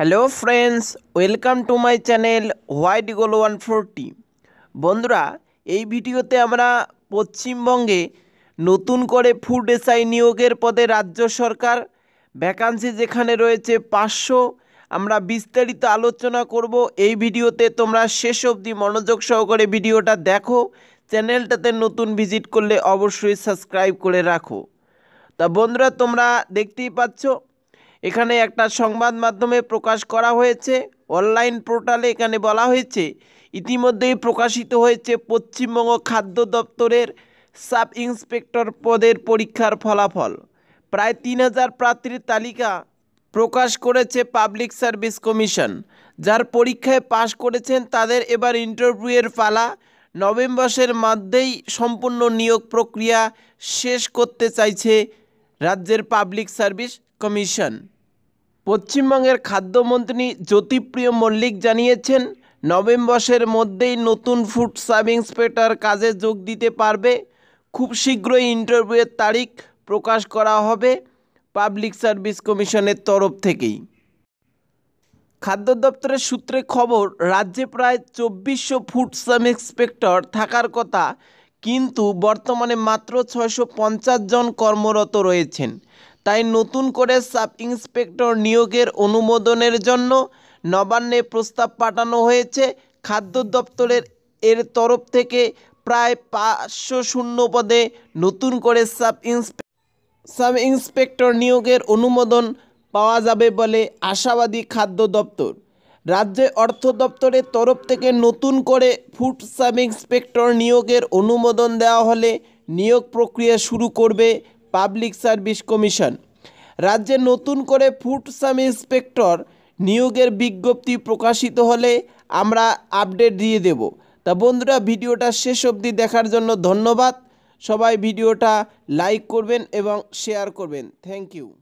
hello friends welcome to my channel white goal one forty বন্ধুরা এই ভিডিওতে আমরা পশ্চিমবঙ্গে নতুন করে ফুড এসআই নিয়োগের পদে রাজ্য সরকার ভ্যাকান্সি যেখানে রয়েছে পাঁচশো আমরা বিস্তারিত আলোচনা করব এই ভিডিওতে তোমরা শেষ অবধি মনোযোগ সহকারে ভিডিওটা দেখো চ্যানেলটাতে নতুন ভিজিট করলে অবশ্যই সাবস্ক্রাইব করে রাখো তা বন্ধুরা তোমরা দেখতেই পাচ্ছ এখানে একটা সংবাদ মাধ্যমে প্রকাশ করা হয়েছে অনলাইন পোর্টালে এখানে বলা হয়েছে ইতিমধ্যেই প্রকাশিত হয়েছে পশ্চিমবঙ্গ খাদ্য দপ্তরের সাব ইন্সপেক্টর পদের পরীক্ষার ফলাফল প্রায় তিন হাজার প্রার্থীর তালিকা প্রকাশ করেছে পাবলিক সার্ভিস কমিশন যার পরীক্ষায় পাশ করেছেন তাদের এবার ইন্টারভিউয়ের পালা নভেম্বরের মধ্যেই সম্পূর্ণ নিয়োগ প্রক্রিয়া শেষ করতে চাইছে রাজ্যের পাবলিক সার্ভিস কমিশন পশ্চিমবঙ্গের খাদ্যমন্ত্রী জ্যোতিপ্রিয় মল্লিক জানিয়েছেন নভেম্বরের মধ্যেই নতুন ফুড সাব ইন্সপেক্টর কাজে যোগ দিতে পারবে খুব শীঘ্রই ইন্টারভিউয়ের তারিখ প্রকাশ করা হবে পাবলিক সার্ভিস কমিশনের তরফ থেকেই খাদ্য দপ্তরের সূত্রে খবর রাজ্যে প্রায় চব্বিশশো ফুড সাব ইন্সপেক্টর থাকার কথা কিন্তু বর্তমানে মাত্র ছয়শো জন কর্মরত রয়েছেন তাই নতুন করে সাব ইন্সপেক্টর নিয়োগের অনুমোদনের জন্য নবান্নে প্রস্তাব পাঠানো হয়েছে খাদ্য দপ্তরের এর তরফ থেকে প্রায় পাঁচশো শূন্য পদে নতুন করে সাব ইন্সপে সাব ইন্সপেক্টর নিয়োগের অনুমোদন পাওয়া যাবে বলে আশাবাদী খাদ্য দপ্তর রাজ্যে অর্থ দপ্তরের তরফ থেকে নতুন করে ফুড সাব ইন্সপেক্টর নিয়োগের অনুমোদন দেওয়া হলে নিয়োগ প্রক্রিয়া শুরু করবে পাবলিক সার্ভিস কমিশন রাজ্যে নতুন করে ফুড সাম ইন্সপেক্টর নিয়োগের বিজ্ঞপ্তি প্রকাশিত হলে আমরা আপডেট দিয়ে দেব তা বন্ধুরা ভিডিওটা শেষ অবধি দেখার জন্য ধন্যবাদ সবাই ভিডিওটা লাইক করবেন এবং শেয়ার করবেন থ্যাংক ইউ